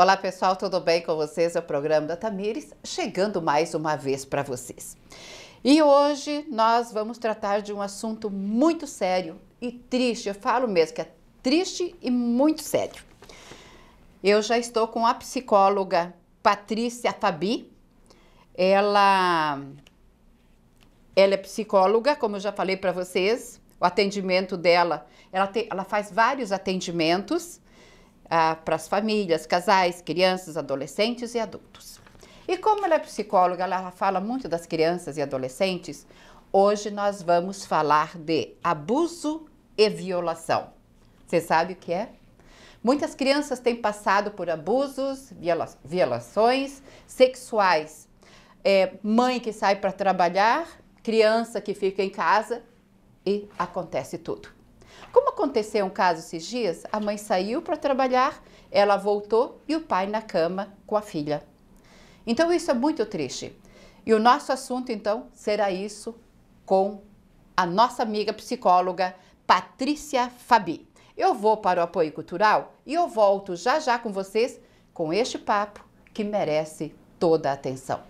Olá pessoal, tudo bem com vocês? É o programa da Tamires, chegando mais uma vez para vocês. E hoje nós vamos tratar de um assunto muito sério e triste, eu falo mesmo que é triste e muito sério. Eu já estou com a psicóloga Patrícia Fabi, ela, ela é psicóloga, como eu já falei para vocês, o atendimento dela, ela, tem, ela faz vários atendimentos, ah, para as famílias, casais, crianças, adolescentes e adultos. E como ela é psicóloga, ela fala muito das crianças e adolescentes, hoje nós vamos falar de abuso e violação. Você sabe o que é? Muitas crianças têm passado por abusos, viola violações sexuais. É, mãe que sai para trabalhar, criança que fica em casa e acontece tudo. Como aconteceu um caso esses dias, a mãe saiu para trabalhar, ela voltou e o pai na cama com a filha. Então isso é muito triste. E o nosso assunto então será isso com a nossa amiga psicóloga Patrícia Fabi. Eu vou para o apoio cultural e eu volto já já com vocês com este papo que merece toda a atenção.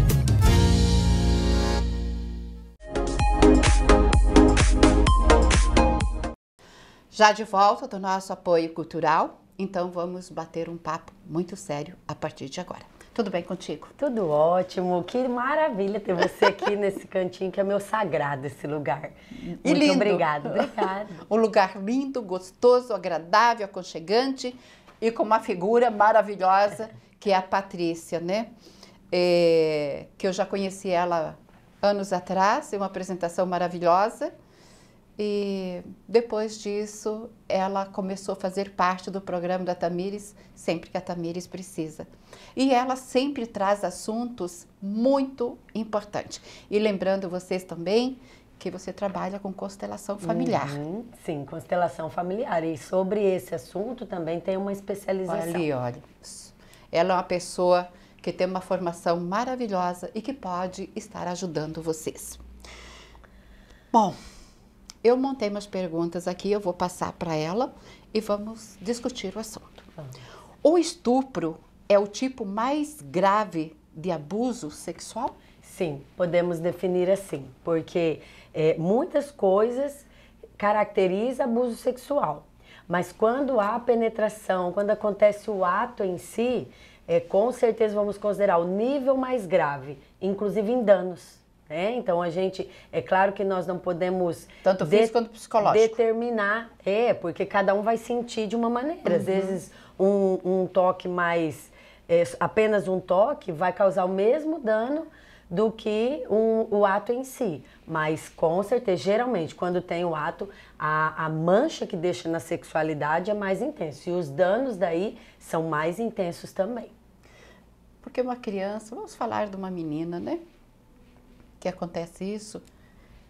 Já de volta do nosso apoio cultural, então vamos bater um papo muito sério a partir de agora. Tudo bem contigo? Tudo ótimo. Que maravilha ter você aqui nesse cantinho que é meu sagrado esse lugar. E Muito lindo. obrigada. Obrigada. um lugar lindo, gostoso, agradável, aconchegante e com uma figura maravilhosa que é a Patrícia, né? É, que eu já conheci ela anos atrás, em é uma apresentação maravilhosa e depois disso, ela começou a fazer parte do programa da Tamires, sempre que a Tamires precisa. E ela sempre traz assuntos muito importantes. E lembrando vocês também que você trabalha com constelação familiar. Uhum, sim, constelação familiar. E sobre esse assunto também tem uma especialização. Olha ali, olha. Ela é uma pessoa que tem uma formação maravilhosa e que pode estar ajudando vocês. Bom, eu montei umas perguntas aqui, eu vou passar para ela e vamos discutir o assunto. O estupro é o tipo mais grave de abuso sexual? Sim, podemos definir assim, porque é, muitas coisas caracterizam abuso sexual. Mas quando há penetração, quando acontece o ato em si, é, com certeza vamos considerar o nível mais grave, inclusive em danos. É, então a gente, é claro que nós não podemos tanto físico de, quanto psicológico determinar, é, porque cada um vai sentir de uma maneira. Uhum. Às vezes um, um toque mais é, apenas um toque vai causar o mesmo dano do que um, o ato em si. Mas com certeza, geralmente, quando tem o ato, a, a, mancha que deixa na sexualidade é mais intensa. E os danos daí são mais intensos também. Porque uma criança, vamos falar de uma menina, né? que acontece isso,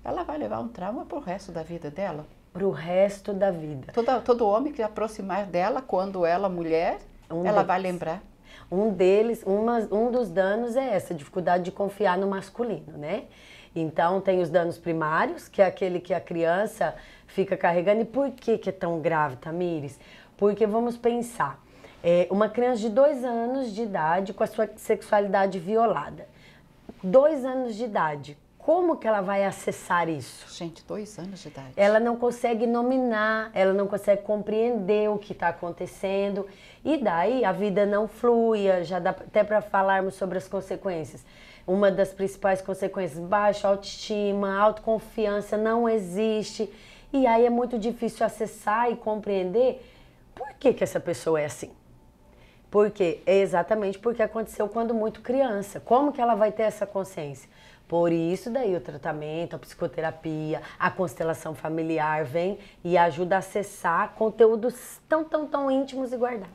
ela vai levar um trauma para o resto da vida dela. Para o resto da vida. Todo, todo homem que se aproximar dela, quando ela mulher, um ela deles. vai lembrar. Um deles, uma, um dos danos é essa, dificuldade de confiar no masculino, né? Então, tem os danos primários, que é aquele que a criança fica carregando. E por que, que é tão grave, Tamires? Porque vamos pensar, é, uma criança de dois anos de idade com a sua sexualidade violada dois anos de idade. Como que ela vai acessar isso? Gente, dois anos de idade. Ela não consegue nominar, ela não consegue compreender o que está acontecendo. E daí a vida não flui, já dá até para falarmos sobre as consequências. Uma das principais consequências, baixa autoestima, autoconfiança não existe. E aí é muito difícil acessar e compreender por que, que essa pessoa é assim. Porque é exatamente porque aconteceu quando muito criança. Como que ela vai ter essa consciência? Por isso daí o tratamento, a psicoterapia, a constelação familiar vem e ajuda a acessar conteúdos tão, tão, tão íntimos e guardados.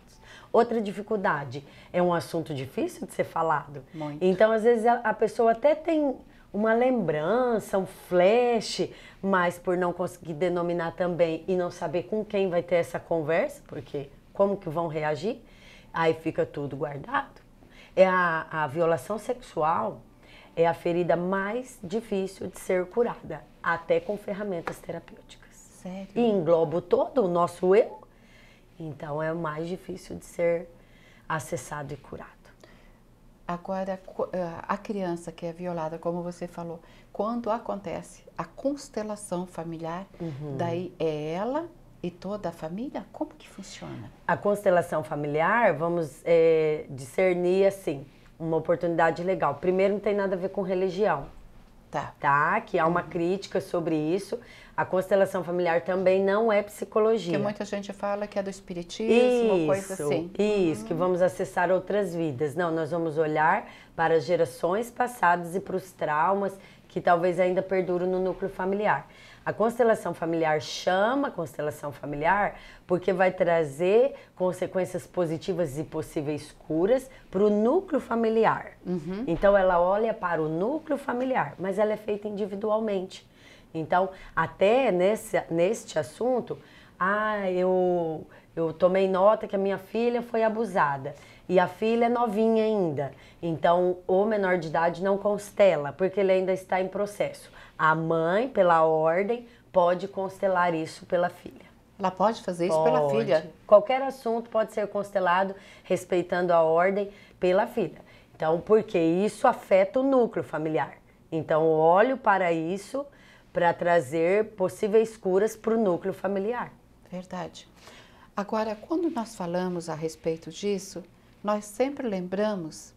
Outra dificuldade, é um assunto difícil de ser falado. Muito. Então, às vezes, a pessoa até tem uma lembrança, um flash, mas por não conseguir denominar também e não saber com quem vai ter essa conversa, porque como que vão reagir, Aí fica tudo guardado. É a, a violação sexual é a ferida mais difícil de ser curada, até com ferramentas terapêuticas. Sério? E engloba todo o nosso eu. Então é o mais difícil de ser acessado e curado. Agora, eh, a criança que é violada, como você falou, quando acontece a constelação familiar, uhum. daí é ela e toda a família? Como que funciona? A constelação familiar, vamos é, discernir assim, uma oportunidade legal. Primeiro, não tem nada a ver com religião. Tá. Tá? Que há uma uhum. crítica sobre isso. A constelação familiar também não é psicologia. Porque muita gente fala que é do espiritismo, isso, coisa assim. Isso, uhum. que hum. vamos acessar outras vidas. Não, nós vamos olhar para as gerações passadas e para os traumas que talvez ainda perduram no núcleo familiar. A constelação familiar chama constelação familiar porque vai trazer consequências positivas e possíveis curas para o núcleo familiar. Uhum. Então ela olha para o núcleo familiar, mas ela é feita individualmente. Então, até nesse, neste assunto, ah, eu, eu tomei nota que a minha filha foi abusada. E a filha é novinha ainda. Então, o menor de idade não constela, porque ele ainda está em processo. A mãe, pela ordem, pode constelar isso pela filha. Ela pode fazer isso pode. pela filha? Qualquer assunto pode ser constelado respeitando a ordem pela filha. Então, porque isso afeta o núcleo familiar. Então, olho para isso para trazer possíveis curas para o núcleo familiar. Verdade. Agora, quando nós falamos a respeito disso, nós sempre lembramos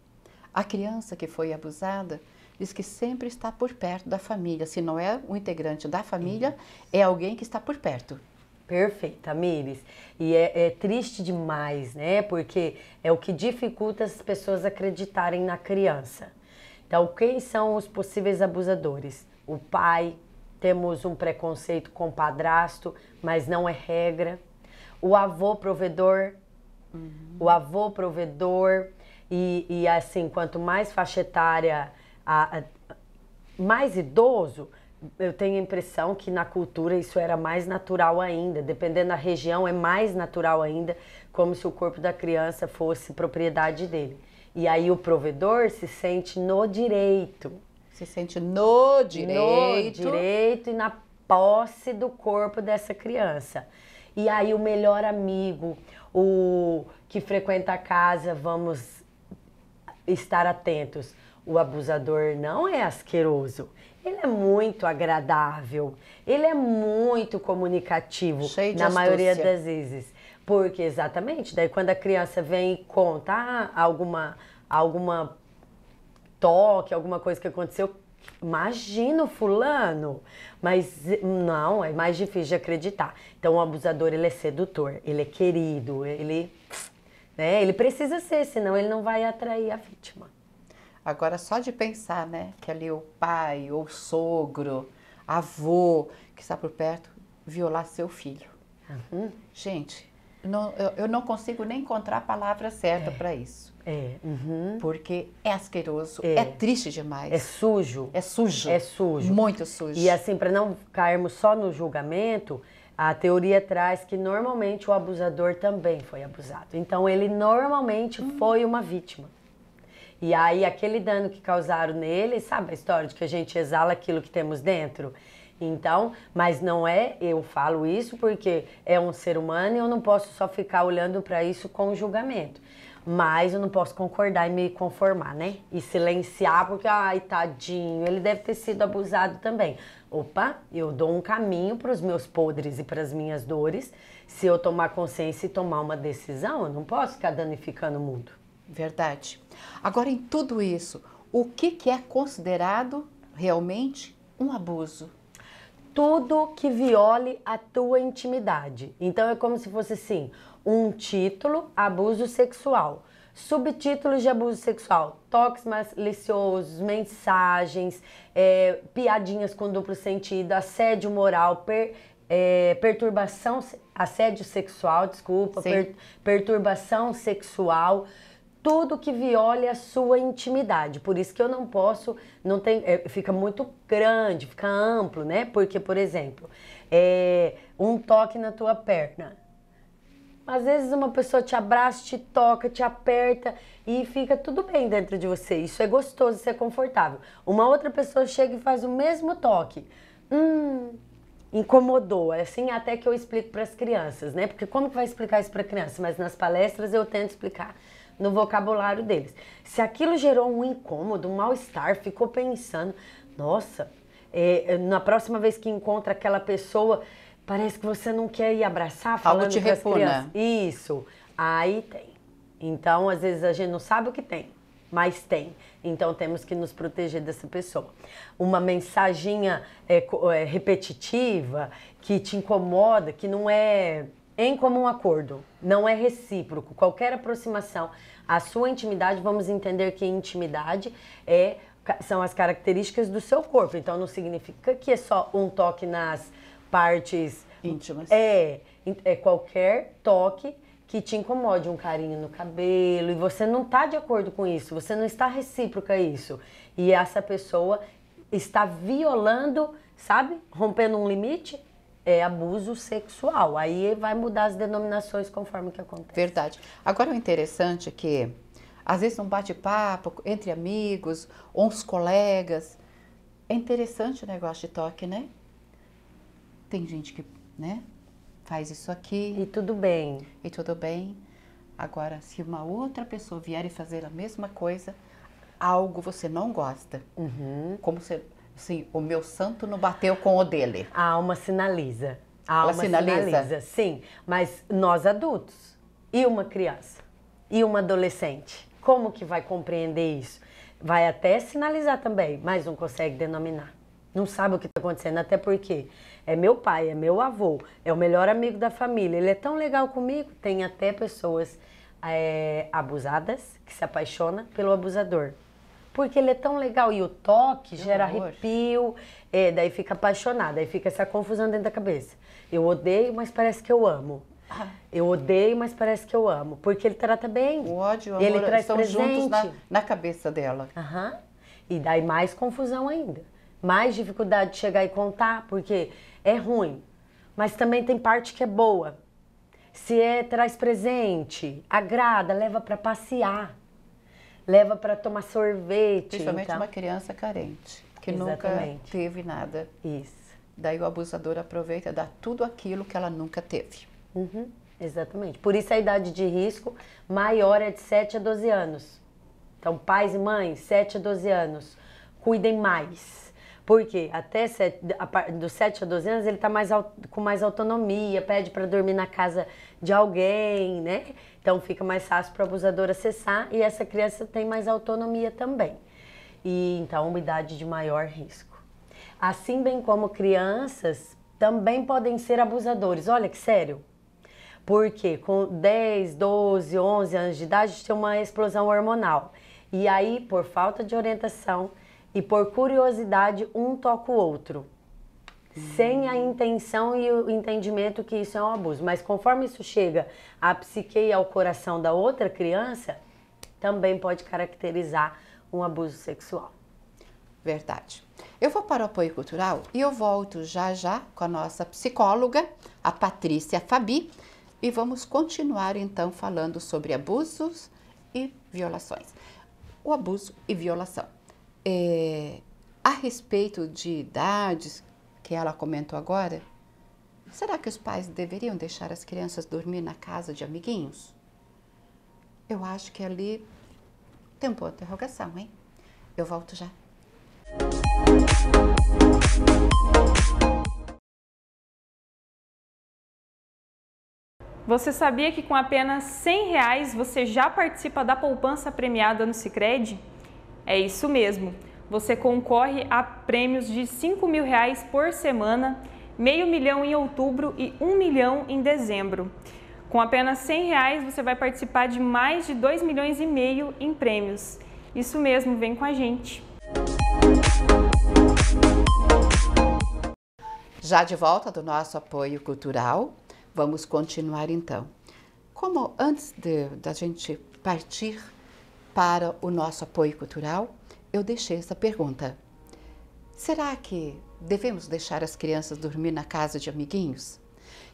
a criança que foi abusada, diz que sempre está por perto da família. Se não é um integrante da família, uhum. é alguém que está por perto. Perfeita, Tamires. E é, é, triste demais, né? Porque é o que dificulta as pessoas acreditarem na criança. Então, quem são os possíveis abusadores? O pai, temos um preconceito com o padrasto, mas não é regra. O avô provedor, uhum. o avô provedor, e, e assim, quanto mais faixa etária a, a, mais idoso, eu tenho a impressão que na cultura isso era mais natural ainda, dependendo da região é mais natural ainda, como se o corpo da criança fosse propriedade dele. E aí o provedor se sente no direito. Se sente no direito. No direito e na posse do corpo dessa criança. E aí o melhor amigo, o que frequenta a casa, vamos estar atentos o abusador não é asqueroso. Ele é muito agradável, ele é muito comunicativo Cheio de na astúcia. maioria das vezes. Porque exatamente, daí quando a criança vem e conta ah, alguma alguma toque, alguma coisa que aconteceu, imagina o fulano, mas não, é mais difícil de acreditar. Então o abusador ele é sedutor, ele é querido, ele né, ele precisa ser, senão ele não vai atrair a vítima. Agora, só de pensar, né, que ali o pai, ou sogro, avô, que está por perto, violar seu filho. Uhum. Gente, não, eu, eu, não consigo nem encontrar a palavra certa é. para isso. É. Uhum. Porque é asqueroso, é. é. triste demais. É sujo. É sujo. É sujo. Muito sujo. E assim, para não cairmos só no julgamento, a teoria traz que normalmente o abusador também foi abusado. Então ele normalmente hum. foi uma vítima. E aí, aquele dano que causaram nele, sabe a história de que a gente exala aquilo que temos dentro? Então, mas não é, eu falo isso porque é um ser humano e eu não posso só ficar olhando para isso com julgamento. Mas eu não posso concordar e me conformar, né? E silenciar porque, ai, tadinho, ele deve ter sido abusado também. Opa, eu dou um caminho para os meus podres e para as minhas dores se eu tomar consciência e tomar uma decisão. Eu não posso ficar danificando o mundo. Verdade. Agora, em tudo isso, o que, que é considerado realmente um abuso? Tudo que viole a tua intimidade. Então é como se fosse assim: um título, abuso sexual. Subtítulos de abuso sexual, toques maliciosos, mensagens, é, piadinhas com duplo sentido, assédio moral, per, é, perturbação, assédio sexual, desculpa, per, perturbação sexual tudo que viole a sua intimidade. Por isso que eu não posso, não tem, é, fica muito grande, fica amplo, né? Porque, por exemplo, é, um toque na tua perna. Às vezes uma pessoa te abraça, te toca, te aperta e fica tudo bem dentro de você. Isso é gostoso, isso é confortável. Uma outra pessoa chega e faz o mesmo toque. Hum, incomodou, é assim até que eu explico para as crianças, né? Porque como que vai explicar isso para criança? Mas nas palestras eu tento explicar no vocabulário deles. Se aquilo gerou um incômodo, um mal-estar, ficou pensando, nossa, é, é, na próxima vez que encontra aquela pessoa, parece que você não quer ir abraçar, falando Algo te né? crianças. Né? Isso. Aí tem. Então, às vezes a gente não sabe o que tem, mas tem. Então, temos que nos proteger dessa pessoa. Uma mensaginha é, é repetitiva que te incomoda, que não é em comum acordo. Não é recíproco. Qualquer aproximação à sua intimidade, vamos entender que intimidade é são as características do seu corpo. Então não significa que é só um toque nas partes íntimas. É, é qualquer toque que te incomode, um carinho no cabelo, e você não está de acordo com isso, você não está recíproca a isso. E essa pessoa está violando, sabe? Rompendo um limite é abuso sexual. Aí vai mudar as denominações conforme que acontece. Verdade. Agora o interessante é que às vezes um bate-papo entre amigos, ou uns colegas, é interessante o negócio de toque, né? Tem gente que, né, faz isso aqui. E tudo bem. E tudo bem. Agora, se uma outra pessoa vier e fazer a mesma coisa, algo você não gosta. Uhum. Como você Sim, o meu santo não bateu com o dele. A alma sinaliza. A alma sinaliza. sinaliza, sim. Mas nós adultos e uma criança e uma adolescente, como que vai compreender isso? Vai até sinalizar também, mas não consegue denominar. Não sabe o que está acontecendo, até porque é meu pai, é meu avô, é o melhor amigo da família. Ele é tão legal comigo. Tem até pessoas é, abusadas que se apaixonam pelo abusador porque ele é tão legal. E o toque que é gera horror. arrepio, é, daí fica apaixonada, aí fica essa confusão dentro da cabeça. Eu odeio, mas parece que eu amo. Ah. Eu odeio, mas parece que eu amo. Porque ele trata bem. O ódio e o amor ele traz estão presente. juntos na, na, cabeça dela. Uhum. E daí mais confusão ainda. Mais dificuldade de chegar e contar, porque é ruim. Mas também tem parte que é boa. Se é, traz presente, agrada, leva para passear leva para tomar sorvete. Principalmente então. uma criança carente, que Exatamente. nunca teve nada. Isso. Daí o abusador aproveita, e dá tudo aquilo que ela nunca teve. Uhum. Exatamente. Por isso a idade de risco maior é de 7 a 12 anos. Então, pais e mães, 7 a 12 anos, cuidem mais. Porque até 7, dos 7 a 12 anos ele está mais, com mais autonomia, pede para dormir na casa de alguém, né? Então fica mais fácil para o abusador acessar e essa criança tem mais autonomia também. E então uma idade de maior risco. Assim bem como crianças também podem ser abusadores. Olha que sério. Porque com 10, 12, 11 anos de idade tem uma explosão hormonal. E aí, por falta de orientação e por curiosidade, um toca o outro. Sem a intenção e o entendimento que isso é um abuso. Mas conforme isso chega à psique e ao coração da outra criança, também pode caracterizar um abuso sexual. Verdade. Eu vou para o apoio cultural e eu volto já já com a nossa psicóloga, a Patrícia Fabi, e vamos continuar então falando sobre abusos e violações. O abuso e violação. É, a respeito de idades, que ela comentou agora, será que os pais deveriam deixar as crianças dormir na casa de amiguinhos? Eu acho que ali tem um ponto de interrogação, hein? Eu volto já. Você sabia que com apenas 100 reais você já participa da poupança premiada no Sicredi? É isso mesmo você concorre a prêmios de 5 mil reais por semana, meio milhão em outubro e 1 um milhão em dezembro. Com apenas 100 reais você vai participar de mais de 2 milhões e meio em prêmios. Isso mesmo, vem com a gente. Já de volta do nosso apoio cultural, vamos continuar então. Como antes da gente partir para o nosso apoio cultural, eu deixei essa pergunta. Será que devemos deixar as crianças dormir na casa de amiguinhos?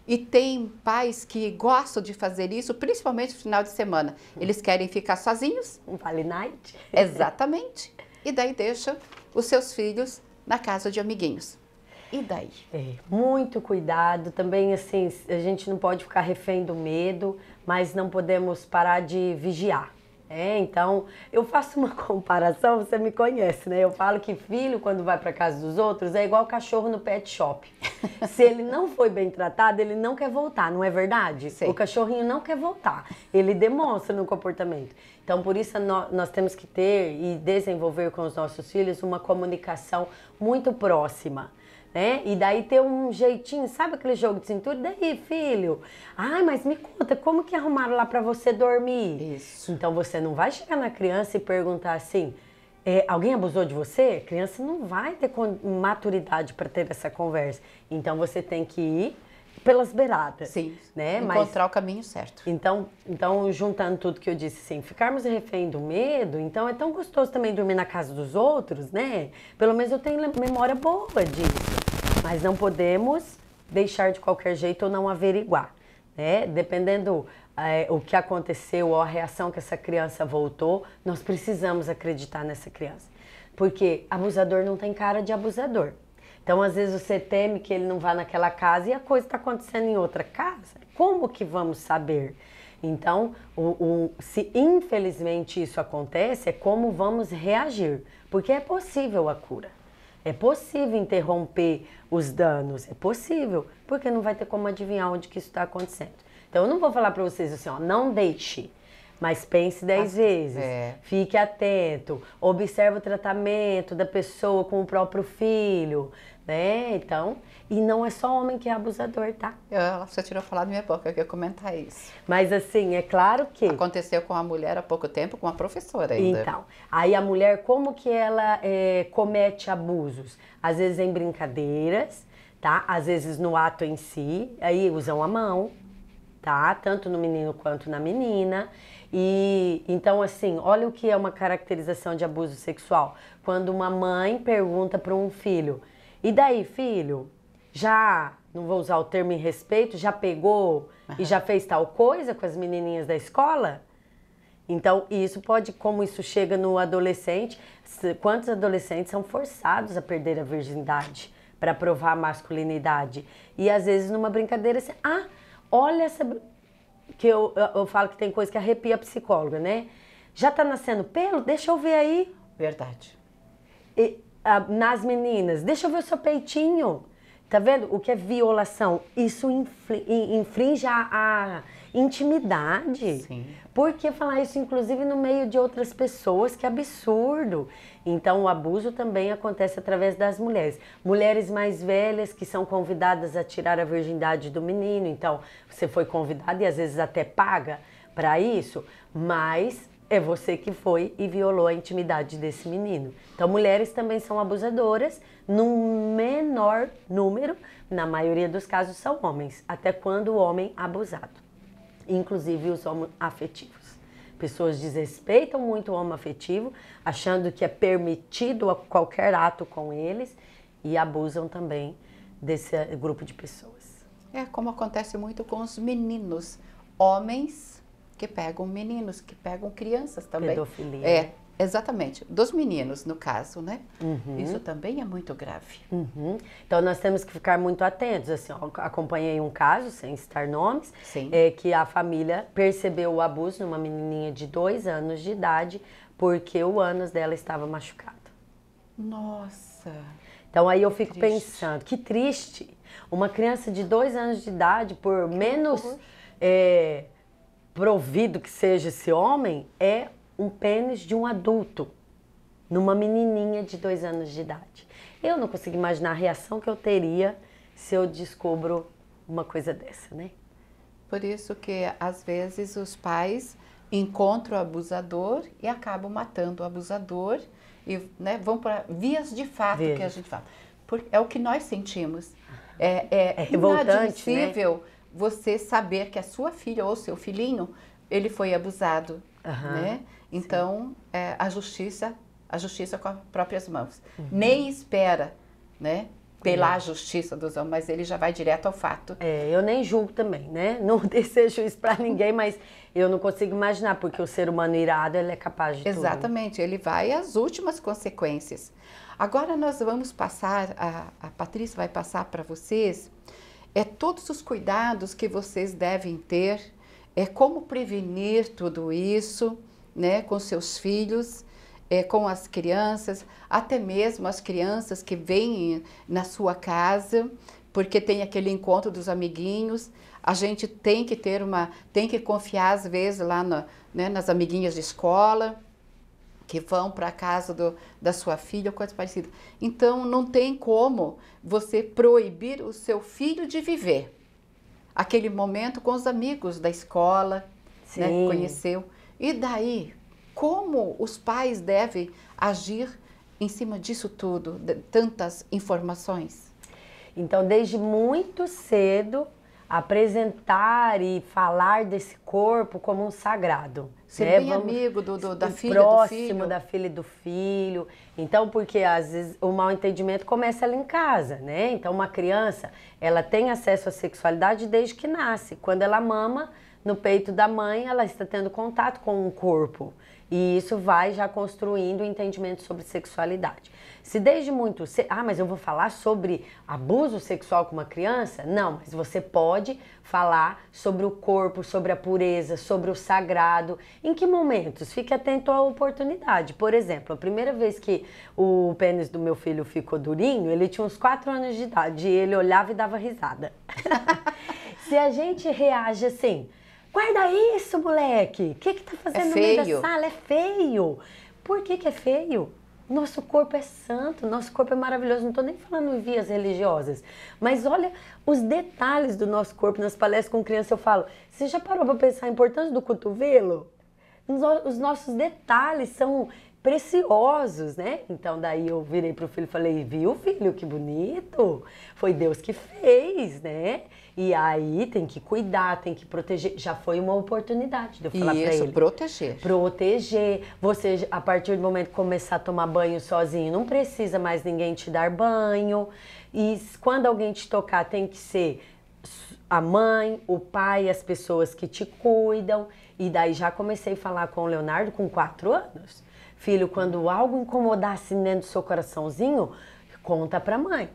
E tem pais que gostam de fazer isso, principalmente no final de semana. Eles querem ficar sozinhos. Um vale night. Exatamente. E daí deixam os seus filhos na casa de amiguinhos. E daí? É, muito cuidado. Também, assim, a gente não pode ficar refém do medo, mas não podemos parar de vigiar. É, então, eu faço uma comparação, você me conhece, né? Eu falo que filho, quando vai para casa dos outros, é igual cachorro no pet shop. Se ele não foi bem tratado, ele não quer voltar, não é verdade? Sim. O cachorrinho não quer voltar, ele demonstra no comportamento. Então, por isso, nós temos que ter e desenvolver com os nossos filhos uma comunicação muito próxima né? E daí ter um jeitinho, sabe aquele jogo de cintura? E daí, filho? Ai, mas me conta, como que arrumaram lá para você dormir? Isso. Então você não vai chegar na criança e perguntar assim: é, alguém abusou de você? A criança não vai ter maturidade para ter essa conversa. Então você tem que ir pelas beiradas. Sim. Né? Encontrar Mas, o caminho certo. Então, então, juntando tudo que eu disse, assim, ficarmos refém do medo, então é tão gostoso também dormir na casa dos outros, né? Pelo menos eu tenho memória boa disso. Mas não podemos deixar de qualquer jeito ou não averiguar. Né? Dependendo é, o que aconteceu ou a reação que essa criança voltou, nós precisamos acreditar nessa criança. Porque abusador não tem cara de abusador. Então, às vezes, você teme que ele não vá naquela casa e a coisa está acontecendo em outra casa. Como que vamos saber? Então, o, o, se infelizmente isso acontece, é como vamos reagir, porque é possível a cura. É possível interromper os danos, é possível, porque não vai ter como adivinhar onde que isso está acontecendo. Então eu não vou falar para vocês assim, ó, não deixe, mas pense dez vezes. É. Fique atento, observe o tratamento da pessoa com o próprio filho, né? Então, e não é só homem que é abusador, tá? Ela só tirou falar da minha boca, eu queria comentar isso. Mas assim, é claro que... Aconteceu com a mulher há pouco tempo, com a professora ainda. Então, aí a mulher, como que ela é, comete abusos? Às vezes em brincadeiras, tá? Às vezes no ato em si, aí usam a mão, tá? Tanto no menino quanto na menina. E então assim, olha o que é uma caracterização de abuso sexual. Quando uma mãe pergunta para um filho e daí, filho? Já, não vou usar o termo em respeito, já pegou uhum. e já fez tal coisa com as menininhas da escola? Então, isso pode, como isso chega no adolescente, quantos adolescentes são forçados a perder a virgindade para provar a masculinidade? E às vezes numa brincadeira assim, ah, olha essa. Que eu, eu, eu falo que tem coisa que arrepia a psicóloga, né? Já tá nascendo pelo? Deixa eu ver aí. Verdade. E, ah, nas meninas. Deixa eu ver o seu peitinho. Tá vendo? O que é violação? Isso infli, infringe a, a intimidade. Sim. Por que falar isso, inclusive, no meio de outras pessoas? Que absurdo! Então, o abuso também acontece através das mulheres. Mulheres mais velhas que são convidadas a tirar a virgindade do menino. Então, você foi convidada e às vezes até paga para isso, mas é você que foi e violou a intimidade desse menino. Então, mulheres também são abusadoras, num menor número, na maioria dos casos são homens, até quando o homem é abusado, inclusive os afetivos. Pessoas desrespeitam muito o afetivo, achando que é permitido qualquer ato com eles e abusam também desse grupo de pessoas. É como acontece muito com os meninos, homens que pegam meninos, que pegam crianças também. Pedofilia. É, exatamente. Dos meninos, no caso, né? Uhum. Isso também é muito grave. Uhum. Então, nós temos que ficar muito atentos. Assim, ó, acompanhei um caso, sem citar nomes, Sim. É, que a família percebeu o abuso numa menininha de dois anos de idade porque o ânus dela estava machucado. Nossa! Então, aí eu fico triste. pensando, que triste! Uma criança de dois anos de idade, por menos... É, provido que seja esse homem é um pênis de um adulto numa menininha de dois anos de idade. Eu não consigo imaginar a reação que eu teria se eu descubro uma coisa dessa, né? Por isso que às vezes os pais encontram o abusador e acabam matando o abusador e né, vão para vias de fato que a gente fala. Por, é o que nós sentimos. É, é, é revoltante, né? inadmissível. Né? você saber que a sua filha ou seu filhinho, ele foi abusado, uhum, né? Então, é, a justiça, a justiça com as próprias mãos. Uhum. Nem espera, né? pela é. justiça dos homens, mas ele já vai direto ao fato. É, eu nem julgo também, né? Não desejo isso para ninguém, mas eu não consigo imaginar, porque o ser humano irado, ele é capaz de Exatamente, tudo. ele vai às últimas consequências. Agora nós vamos passar, a, a Patrícia vai passar para vocês é todos os cuidados que vocês devem ter, é como prevenir tudo isso, né, com seus filhos, é, com as crianças, até mesmo as crianças que vêm na sua casa, porque tem aquele encontro dos amiguinhos, a gente tem que ter uma, tem que confiar às vezes lá na, né, nas amiguinhas de escola, que vão para a casa do, da sua filha ou coisa parecida. Então, não tem como você proibir o seu filho de viver aquele momento com os amigos da escola, né, Sim. né, conheceu. E daí, como os pais devem agir em cima disso tudo, de, tantas informações? Então, desde muito cedo, apresentar e falar desse corpo como um sagrado. Ser né, é bem Vamos amigo do, do da filha próximo do filho. da filha e do filho. Então, porque às vezes o mal entendimento começa ali em casa, né? Então, uma criança, ela tem acesso à sexualidade desde que nasce. Quando ela mama no peito da mãe, ela está tendo contato com um corpo. E isso vai já construindo o entendimento sobre sexualidade. Se desde muito. Se, ah, mas eu vou falar sobre abuso sexual com uma criança? Não, mas você pode falar sobre o corpo, sobre a pureza, sobre o sagrado. Em que momentos? Fique atento à oportunidade. Por exemplo, a primeira vez que o pênis do meu filho ficou durinho, ele tinha uns 4 anos de idade e ele olhava e dava risada. Se a gente reage assim Guarda isso, moleque. O que que tá fazendo é no meio da sala? É feio. Por que que é feio? Nosso corpo é santo, nosso corpo é maravilhoso. Não estou nem falando vias religiosas, mas olha os detalhes do nosso corpo. Nas palestras com criança eu falo: você já parou para pensar a importância do cotovelo? Os nossos detalhes são preciosos, né? Então daí eu virei pro filho e falei: viu, filho, que bonito? Foi Deus que fez, né? E aí tem que cuidar, tem que proteger. Já foi uma oportunidade de eu falar para ele. isso proteger. Proteger. Você, a partir do momento que começar a tomar banho sozinho, não precisa mais ninguém te dar banho. E quando alguém te tocar, tem que ser a mãe, o pai, as pessoas que te cuidam. E daí já comecei a falar com o Leonardo com quatro anos. Filho, quando algo incomodasse dentro do seu coraçãozinho, conta pra mãe.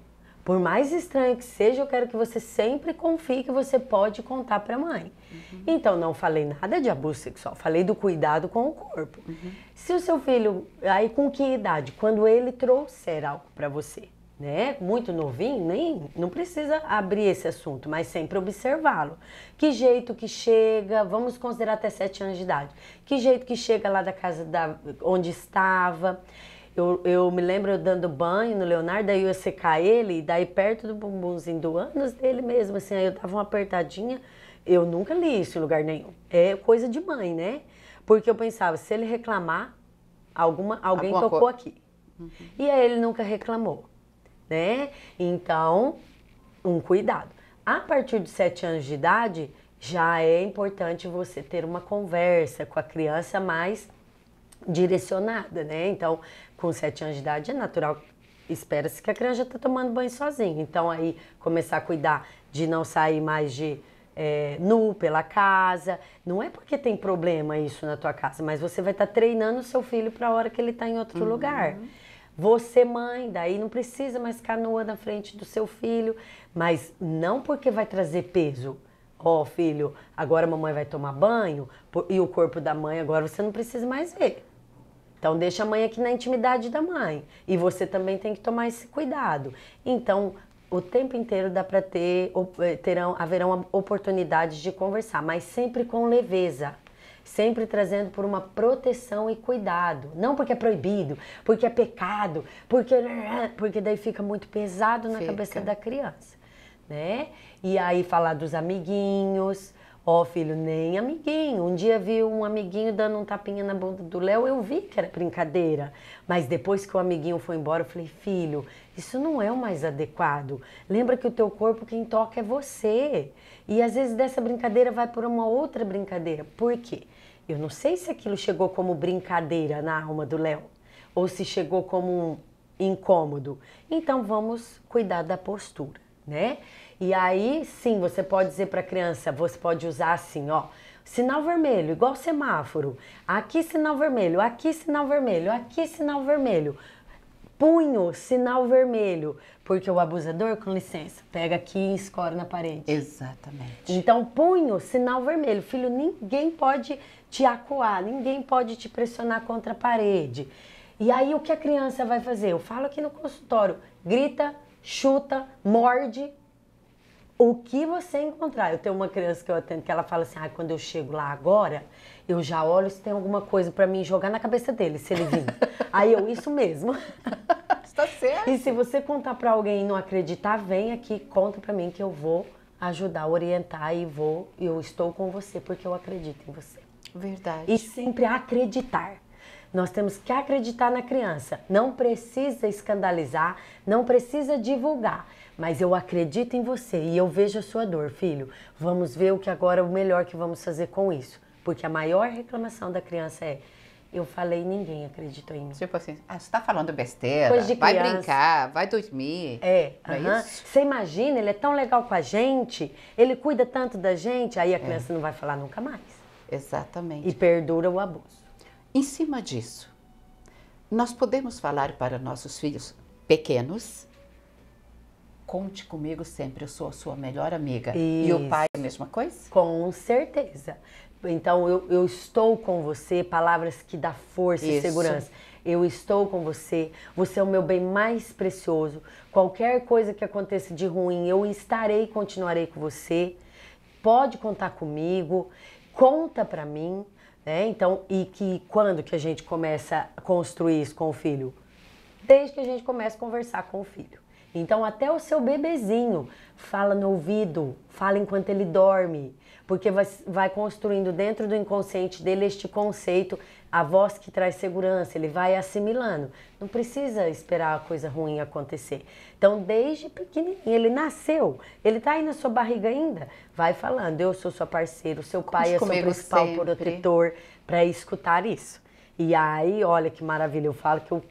Por mais estranho que seja, eu quero que você sempre confie que você pode contar para a mãe. Uhum. Então, não falei nada de abuso sexual, falei do cuidado com o corpo. Uhum. Se o seu filho, aí com que idade? Quando ele trouxer algo para você, né? Muito novinho, nem não precisa abrir esse assunto, mas sempre observá-lo. Que jeito que chega, vamos considerar até 7 anos de idade. Que jeito que chega lá da casa da, onde estava. Eu, eu me lembro dando banho no Leonardo, aí eu ia secar ele, e daí perto do bumbumzinho do ânus dele mesmo, assim, aí eu dava uma apertadinha. Eu nunca li isso em lugar nenhum. É coisa de mãe, né? Porque eu pensava, se ele reclamar, alguma, alguém alguma tocou cor. aqui. Uhum. E aí ele nunca reclamou, né? Então, um cuidado. A partir de sete anos de idade, já é importante você ter uma conversa com a criança mais direcionada, né? Então, com 7 anos de idade é natural. Espera-se que a criança já está tomando banho sozinha. Então, aí, começar a cuidar de não sair mais de é, nu pela casa. Não é porque tem problema isso na tua casa, mas você vai estar tá treinando o seu filho para a hora que ele está em outro uhum. lugar. Você, mãe, daí não precisa mais canoa na frente do seu filho, mas não porque vai trazer peso. Ó, oh, filho, agora a mamãe vai tomar banho e o corpo da mãe agora você não precisa mais ver. Então deixa a mãe aqui na intimidade da mãe. E você também tem que tomar esse cuidado. Então, o tempo inteiro dá para ter, eh, terão, haverão oportunidades de conversar, mas sempre com leveza. Sempre trazendo por uma proteção e cuidado. Não porque é proibido, porque é pecado, porque, porque daí fica muito pesado na fica. cabeça da criança. Né? E aí falar dos amiguinhos, Ó, oh, filho, nem amiguinho. Um dia vi um amiguinho dando um tapinha na bunda do Léo, eu vi que era brincadeira. Mas depois que o amiguinho foi embora, eu falei, filho, isso não é o mais adequado. Lembra que o teu corpo, quem toca é você. E às vezes dessa brincadeira vai por uma outra brincadeira. Por quê? Eu não sei se aquilo chegou como brincadeira na alma do Léo. Ou se chegou como um incômodo. Então vamos cuidar da postura, né? E aí, sim, você pode dizer para a criança, você pode usar assim, ó, sinal vermelho, igual semáforo. Aqui sinal vermelho, aqui sinal vermelho, aqui sinal vermelho. Punho, sinal vermelho, porque o abusador, com licença, pega aqui e escora na parede. Exatamente. Então, punho, sinal vermelho. Filho, ninguém pode te acuar, ninguém pode te pressionar contra a parede. E aí, o que a criança vai fazer? Eu falo aqui no consultório: grita, chuta, morde, o que você encontrar. Eu tenho uma criança que eu atendo que ela fala assim: ah, quando eu chego lá agora, eu já olho se tem alguma coisa para mim jogar na cabeça dele, se ele vir. Aí eu, isso mesmo. Está certo. E se você contar para alguém e não acreditar, vem aqui, conta para mim que eu vou ajudar, orientar e vou, eu estou com você porque eu acredito em você. Verdade. E sempre acreditar. Nós temos que acreditar na criança. Não precisa escandalizar, não precisa divulgar mas eu acredito em você e eu vejo a sua dor, filho. Vamos ver o que agora o melhor que vamos fazer com isso. Porque a maior reclamação da criança é eu falei ninguém acreditou em mim. Tipo assim, ah, você tá falando besteira, vai brincar, vai dormir. É, uh -huh. é isso? Você imagina, ele é tão legal com a gente, ele cuida tanto da gente, aí a é. criança é. não vai falar nunca mais. Exatamente. E perdura o abuso. Em cima disso, nós podemos falar para nossos filhos pequenos Conte comigo sempre, eu sou a sua melhor amiga. Isso. E o pai é a mesma coisa? Com certeza. Então, eu, eu estou com você, palavras que dá força Isso. e segurança. Eu estou com você, você é o meu bem mais precioso. Qualquer coisa que aconteça de ruim, eu estarei, continuarei com você. Pode contar comigo, conta para mim, né? Então, e que quando que a gente começa a construir isso com o filho? Desde que a gente começa a conversar com o filho. Então, até o seu bebezinho fala no ouvido, fala enquanto ele dorme, porque vai, vai construindo dentro do inconsciente dele este conceito, a voz que traz segurança, ele vai assimilando. Não precisa esperar a coisa ruim acontecer. Então, desde pequenininho, ele nasceu, ele está aí na sua barriga ainda, vai falando: eu sou sua parceira, o seu pai Conte é seu principal sempre. protetor, para escutar isso. E aí, olha que maravilha, eu falo que eu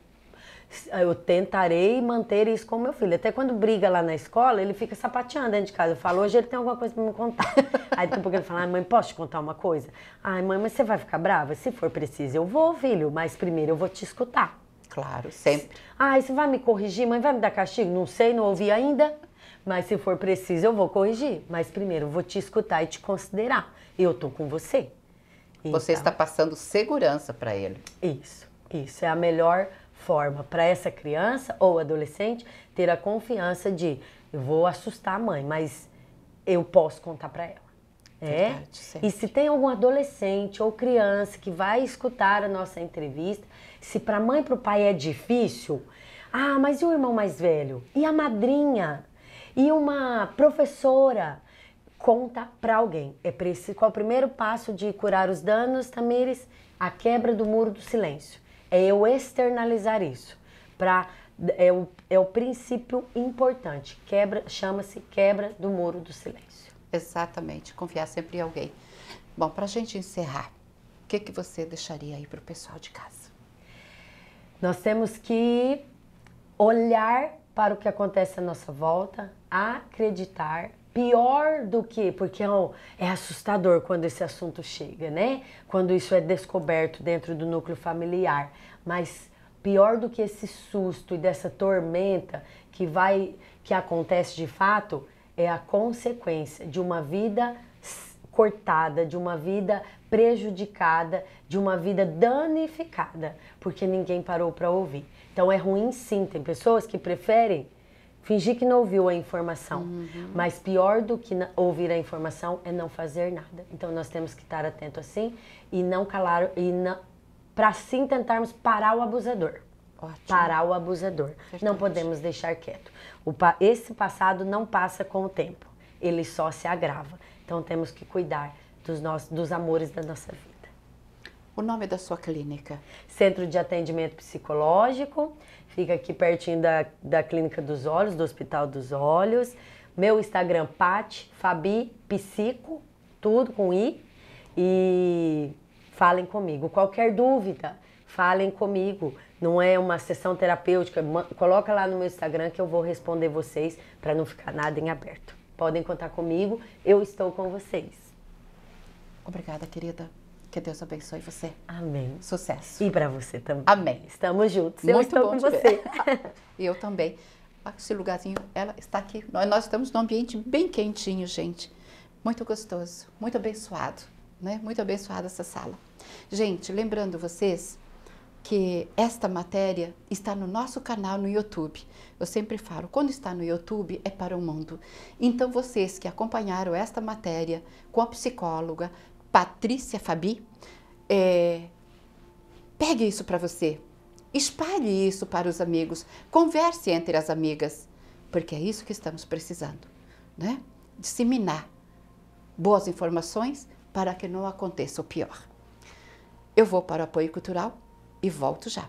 eu tentarei manter isso com meu filho. Até quando briga lá na escola, ele fica sapateando dentro de casa. Eu falo, hoje ele tem alguma coisa para me contar. Aí daqui a pouco ele fala, mãe, posso te contar uma coisa? Ai, mãe, mas você vai ficar brava? Se for preciso, eu vou, filho, mas primeiro eu vou te escutar. Claro, sempre. Ai, você vai me corrigir? Mãe, vai me dar castigo? Não sei, não ouvi ainda. Mas se for preciso, eu vou corrigir. Mas primeiro eu vou te escutar e te considerar. Eu tô com você. Então, você está passando segurança para ele. Isso, isso. É a melhor forma para essa criança ou adolescente ter a confiança de eu vou assustar a mãe, mas eu posso contar para ela. É? Verdade, e se tem algum adolescente ou criança que vai escutar a nossa entrevista, se para a mãe e para o pai é difícil, ah, mas e o irmão mais velho? E a madrinha? E uma professora? Conta para alguém. É preciso, qual é o primeiro passo de curar os danos, Tamires? A quebra do muro do silêncio é eu externalizar isso. Pra, é, o, é o princípio importante. Quebra, chama-se quebra do muro do silêncio. Exatamente, confiar sempre em alguém. Bom, para a gente encerrar, o que, que você deixaria aí para o pessoal de casa? Nós temos que olhar para o que acontece à nossa volta, acreditar pior do que, porque é, é, assustador quando esse assunto chega, né? Quando isso é descoberto dentro do núcleo familiar, mas pior do que esse susto e dessa tormenta que vai que acontece de fato é a consequência de uma vida cortada, de uma vida prejudicada, de uma vida danificada, porque ninguém parou para ouvir. Então é ruim sim, tem pessoas que preferem fingir que não ouviu a informação. Uhum. Mas pior do que ouvir a informação é não fazer nada. Então nós temos que estar atento assim e não calar e para sim tentarmos parar o abusador. Ótimo. Parar o abusador. Certamente. Não podemos deixar quieto. O, esse passado não passa com o tempo. Ele só se agrava. Então temos que cuidar dos nossos dos amores da nossa vida. O nome da sua clínica? Centro de Atendimento Psicológico, fica aqui pertinho da, da Clínica dos Olhos, do Hospital dos Olhos. Meu Instagram, Pat, Fabi Psico, tudo com I. E falem comigo. Qualquer dúvida, falem comigo. Não é uma sessão terapêutica, coloca lá no meu Instagram que eu vou responder vocês para não ficar nada em aberto. Podem contar comigo, eu estou com vocês. Obrigada, querida que Deus abençoe você. Amém. Sucesso. E para você também. Amém. Estamos juntos. Muito eu estou bom com você. E eu também. Ah, esse lugarzinho, ela está aqui. Nós, nós estamos num ambiente bem quentinho, gente. Muito gostoso, muito abençoado, né? Muito abençoada essa sala. Gente, lembrando vocês que esta matéria está no nosso canal no YouTube. Eu sempre falo, quando está no YouTube é para o mundo. Então vocês que acompanharam esta matéria com a psicóloga, Patrícia Fabi, é, pegue isso para você, espalhe isso para os amigos, converse entre as amigas, porque é isso que estamos precisando, né? Disseminar boas informações para que não aconteça o pior. Eu vou para o apoio cultural e volto já.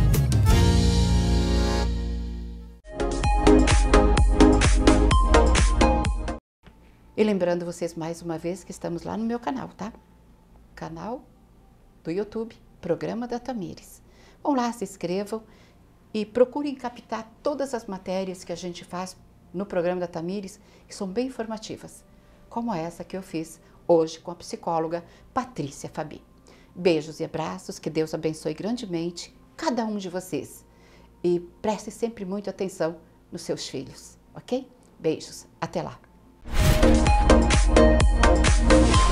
E lembrando vocês mais uma vez que estamos lá no meu canal, tá? Canal do YouTube, Programa da Tamires. Vão lá, se inscrevam e procurem captar todas as matérias que a gente faz no programa da Tamires, que são bem informativas, como essa que eu fiz hoje com a psicóloga Patrícia Fabi. Beijos e abraços, que Deus abençoe grandemente cada um de vocês. E preste sempre muita atenção nos seus filhos, ok? Beijos, até lá! うん。